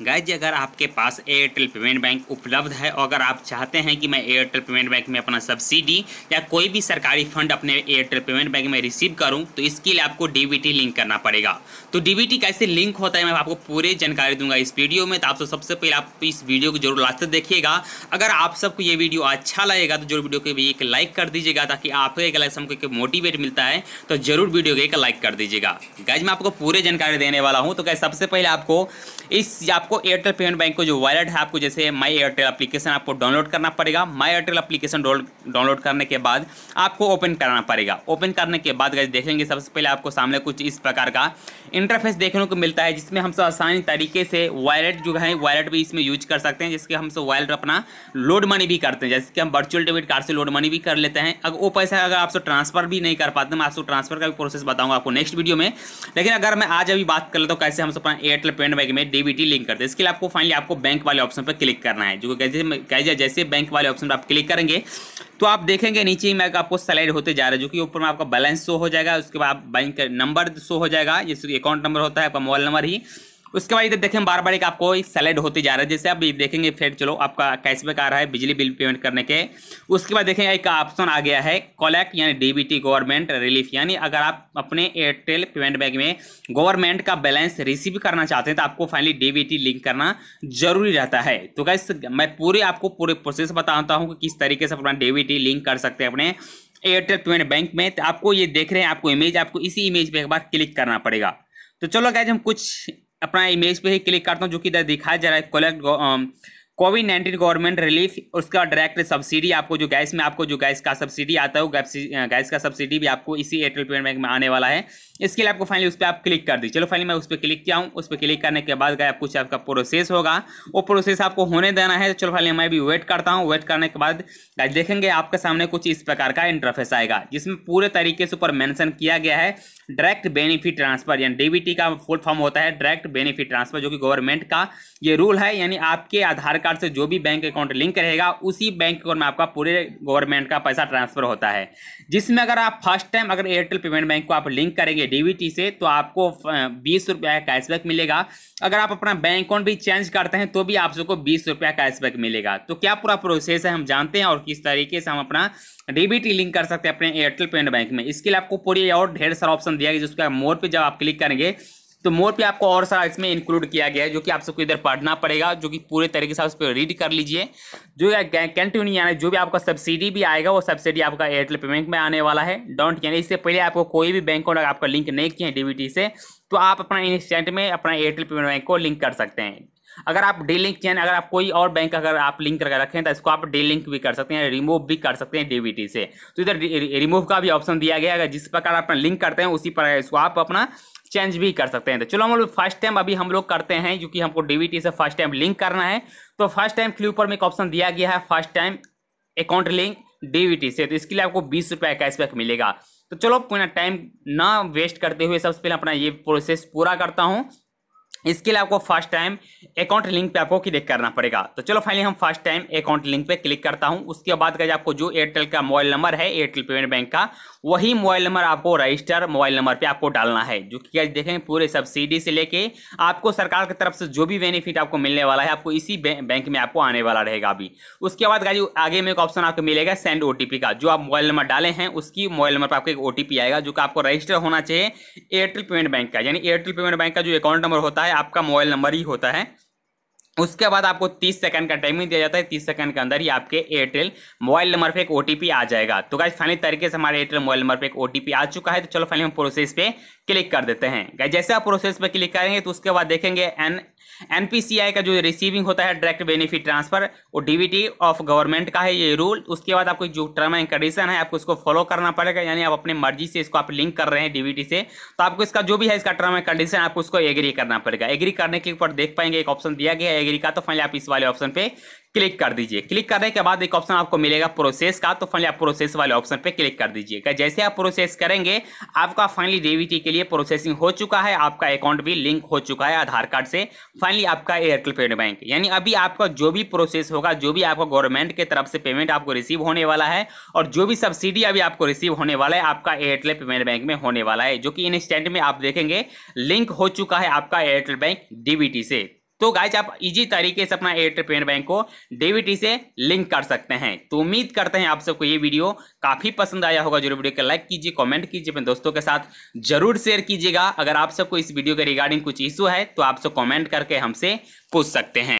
जी अगर आपके पास Airtel payment bank उपलब्ध है और अगर आप चाहते हैं कि मैं एयरटेल पेमेंट बैंक में अपना सब्सिडी या कोई भी सरकारी फंड अपने एयरटेल पेमेंट बैंक में रिसीव करूं तो इसके लिए आपको डीबीटी लिंक करना पड़ेगा तो डीबीटी कैसे लिंक होता है मैं आपको पूरी जानकारी दूंगा इस वीडियो में तो आपसे सबसे पहले आप इस वीडियो को जरूर लास्ट देखिएगा अगर आप सबको ये वीडियो अच्छा लगेगा तो जरूर वीडियो को भी एक लाइक कर दीजिएगा ताकि आपको एक लाइक हमको मोटिवेट मिलता है तो जरूर वीडियो को एक लाइक कर दीजिएगा गाइज मैं आपको पूरी जानकारी देने वाला हूँ तो क्या सबसे पहले आपको इस आप आपको एयरटेल पेमेंट बैंक को जो वॉलेट है आपको जैसे माई एयरटेल अप्लीकेशन आपको डाउनलोड करना पड़ेगा माई एयरटेल अप्लीकेशन डाउनलोड करने के बाद आपको ओपन करना पड़ेगा ओपन करने के बाद गए देखेंगे सबसे पहले आपको सामने कुछ इस प्रकार का इंटरफेस देखने को मिलता है जिसमें हम सब आसानी तरीके से वॉलेट जो है वॉलेट भी इसमें यूज कर सकते हैं जिसके हम सब वॉलेट अपना लोड मनी भी करते हैं जैसे कि हम वर्चुअल डेबिट कार्ड से लोड मनी भी कर लेते हैं अगर वो पैसा अगर आपसे ट्रांसफर भी नहीं कर पाते मैं आपको ट्रांसफर का भी प्रोसेस बताऊंगा आपको नेक्स्ट वीडियो में लेकिन अगर मैं आज अभी बात कर लेता हूँ कैसे हम अपना एयरटेल पेमेंट बैंक में डीबीटी लिंक करते करते हैं इसके लिए आपको फाइनली आपको बैंक वाले ऑप्शन पर क्लिक करना है जो कैसे जैसे बैंक वाले ऑप्शन पर आप क्लिक करेंगे तो आप देखेंगे नीचे ही मैं आपको स्लाइड होते जा रहा है जो कि ऊपर में आपका बैलेंस शो हो जाएगा उसके बाद बैंक नंबर शो हो जाएगा जैसे अकाउंट नंबर होता है आपका मोबाइल नंबर ही उसके बाद इधर देखें बार बार एक आपको एक होते होती जा रहा है जैसे आप देखेंगे फिर चलो आपका कैशबैक आ रहा है बिजली बिल पेमेंट करने के उसके बाद देखें एक ऑप्शन आ गया है कॉलेक्ट यानी डीबीटी गवर्नमेंट रिलीफ यानी अगर आप अपने एयरटेल पेमेंट बैंक में गवर्नमेंट का बैलेंस रिसीव करना चाहते हैं तो आपको फाइनली डी लिंक करना जरूरी रहता है तो क्या मैं पूरे आपको पूरे प्रोसेस बताता हूँ कि किस तरीके से अपना डी लिंक कर सकते हैं अपने एयरटेल पेमेंट बैंक में तो आपको ये देख रहे हैं आपको इमेज आपको इसी इमेज पर एक बार क्लिक करना पड़ेगा तो चलो क्या हम कुछ अपना इमेज पे ही क्लिक करता हूँ जो कि इधर दिखाया जा रहा है collect covid nineteen government relief उसका डायरेक्ट सब्सिडी आपको जो गैस में आपको जो गैस का सब्सिडी आता है वो गैस का सब्सिडी भी आपको इसी एयरटेल पेमेंट बैंक में आने वाला है इसके लिए आपको फाइनली उस पर आप क्लिक कर दी चलो फाइनली मैं उस पर क्लिक किया हूँ उस पर क्लिक करने के बाद गया कुछ आपका प्रोसेस होगा वो प्रोसेस आपको होने देना है चलो फाइनली मैं भी वेट करता हूँ वेट करने के बाद देखेंगे आपके सामने कुछ इस प्रकार का इंटरफेस आएगा जिसमें पूरे तरीके से ऊपर मैंशन किया गया है डायरेक्ट बेनिफिट ट्रांसफर यानी डीबीटी का फुल फॉर्म होता है डायरेक्ट बेनिफिट ट्रांसफर जो कि गवर्नमेंट का ये रूल है यानी आपके आधार कार्ड कार्ड से जो भी बैंक अकाउंट लिंक रहेगा उसी बैंक अकाउंट में आपका पूरे गवर्नमेंट का पैसा ट्रांसफर होता है जिसमें अगर आप फर्स्ट टाइम अगर एयरटेल पेमेंट बैंक को आप लिंक करेंगे डी से तो आपको बीस रुपया कैशबैक मिलेगा अगर आप अपना बैंक अकाउंट भी चेंज करते हैं तो भी आप सबको बीस रुपया कैशबैक मिलेगा तो क्या पूरा प्रोसेस है हम जानते हैं और किस तरीके से हम अपना डीबीटी लिंक कर सकते हैं अपने एयरटेल पेमेंट बैंक में इसके लिए आपको पूरी और ढेर सारा ऑप्शन दिया गया जिसका मोड़ पर जब आप क्लिक करेंगे तो मोर पे आपको और सारा इसमें इंक्लूड किया गया है जो कि आप सबको इधर पढ़ना पड़ेगा जो कि पूरे तरीके से आप उस पर रीड कर लीजिए जो कंटिन्यू यानी जो भी आपका सब्सिडी भी आएगा वो सब्सिडी आपका एयरटेल पेमेंट में आने वाला है डोंट यानी इससे पहले आपको कोई भी बैंक अकाउंट आपका लिंक नहीं किया है डीबीटी से तो आप अपना इंस्टेंट में अपना एयरटेल पेमेंट बैंक को लिंक कर सकते हैं अगर आप डी लिंक यानी अगर आप कोई और बैंक अगर आप लिंक करके रखें तो इसको आप डी लिंक भी कर सकते हैं रिमूव भी कर सकते हैं डीबीटी से तो इधर रिमूव का भी ऑप्शन दिया गया अगर जिस प्रकार आप लिंक करते हैं उसी प्रकार इसको आप अपना चेंज भी कर सकते हैं तो चलो हम लोग फर्स्ट टाइम अभी हम लोग करते हैं क्योंकि हमको डी से फर्स्ट टाइम लिंक करना है तो फर्स्ट टाइम के ऊपर में एक ऑप्शन दिया गया है first time account linked से तो इसके लिए आपको बीस रुपये कैशबैक मिलेगा तो चलो ना टाइम ना वेस्ट करते हुए सबसे पहले अपना ये प्रोसेस पूरा करता हूँ इसके लिए आपको फर्स्ट टाइम अकाउंट लिंक पे आपको क्लिक करना पड़ेगा तो चलो फाइनली हम फर्स्ट टाइम अकाउंट लिंक पे क्लिक करता हूं उसके बाद का आपको जो एयरटेल का मोबाइल नंबर है एयरटेल पेमेंट बैंक का वही मोबाइल नंबर आपको रजिस्टर मोबाइल नंबर पे आपको डालना है जो कि देखें पूरे सब्सिडी से लेके आपको सरकार की तरफ से जो भी बेनिफिट आपको मिलने वाला है आपको इसी बैंक में आपको आने वाला रहेगा अभी उसके बाद गाजी आगे में एक ऑप्शन आपको मिलेगा सेंड ओ का जो आप मोबाइल नंबर डाले हैं उसकी मोबाइल नंबर पर आपको एक ओ आएगा जो कि आपको रजिस्टर होना चाहिए एयरटेल पेमेंट बैंक का यानी एयरटेल पेमेंट बैंक का जो अकाउंट नंबर होता है है आपका मोबाइल नंबर ही होता है उसके बाद आपको 30 सेकंड का टाइम ही दिया जाता है 30 सेकंड के अंदर ही आपके एयरटेल मोबाइल नंबर पे एक ओटीपी आ जाएगा तो गाइज फाइनली तरीके से हमारे एयरटेल मोबाइल नंबर पे एक ओटीपी आ चुका है तो चलो फाइनली हम प्रोसेस पे क्लिक कर देते हैं गाइज जैसे आप प्रोसेस पे क्लिक करेंगे तो उसके बाद देखेंगे एन एनपीसीआई का जो रिसीविंग होता है डायरेक्ट बेनिफिट ट्रांसफर वो डीबीटी ऑफ गवर्नमेंट का है ये रूल उसके बाद आपको जो टर्म एंड कंडीशन है आपको इसको फॉलो करना पड़ेगा यानी आप अपनी मर्जी से इसको आप लिंक कर रहे हैं डीबीटी से तो आपको इसका जो भी है इसका टर्म एंड कंडीशन आपको उसको एग्री करना पड़ेगा एग्री करने के ऊपर देख पाएंगे एक ऑप्शन दिया गया है एग्री का तो फाइनली आप इस वाले ऑप्शन पर क्लिक कर दीजिए क्लिक करने के बाद एक ऑप्शन आपको मिलेगा प्रोसेस का तो फाइनली आप प्रोसेस वाले ऑप्शन पे क्लिक कर दीजिएगा जैसे आप प्रोसेस करेंगे आपका फाइनली डीबीटी के लिए प्रोसेसिंग हो चुका है आपका अकाउंट भी लिंक हो चुका है आधार कार्ड से फाइनली आपका एयरटेल पेमेंट बैंक यानी अभी आपका जो भी प्रोसेस होगा जो भी आपका गवर्नमेंट के तरफ से पेमेंट आपको रिसीव होने वाला है और जो भी सब्सिडी अभी आपको रिसीव होने वाला है आपका एयरटेल पेमेंट बैंक में होने वाला है जो कि इंस्टेंट में आप देखेंगे लिंक हो चुका है आपका एयरटेल बैंक डीबीटी से तो गाइज आप इजी तरीके से अपना एयरटेल पेमेंट बैंक को डीबीटी e से लिंक कर सकते हैं तो उम्मीद करते हैं आप सबको ये वीडियो काफी पसंद आया होगा जरूर वीडियो को लाइक कीजिए कमेंट कीजिए अपने दोस्तों के साथ जरूर शेयर कीजिएगा अगर आप सबको इस वीडियो के रिगार्डिंग कुछ इशू है तो आप सब कॉमेंट करके हमसे पूछ सकते हैं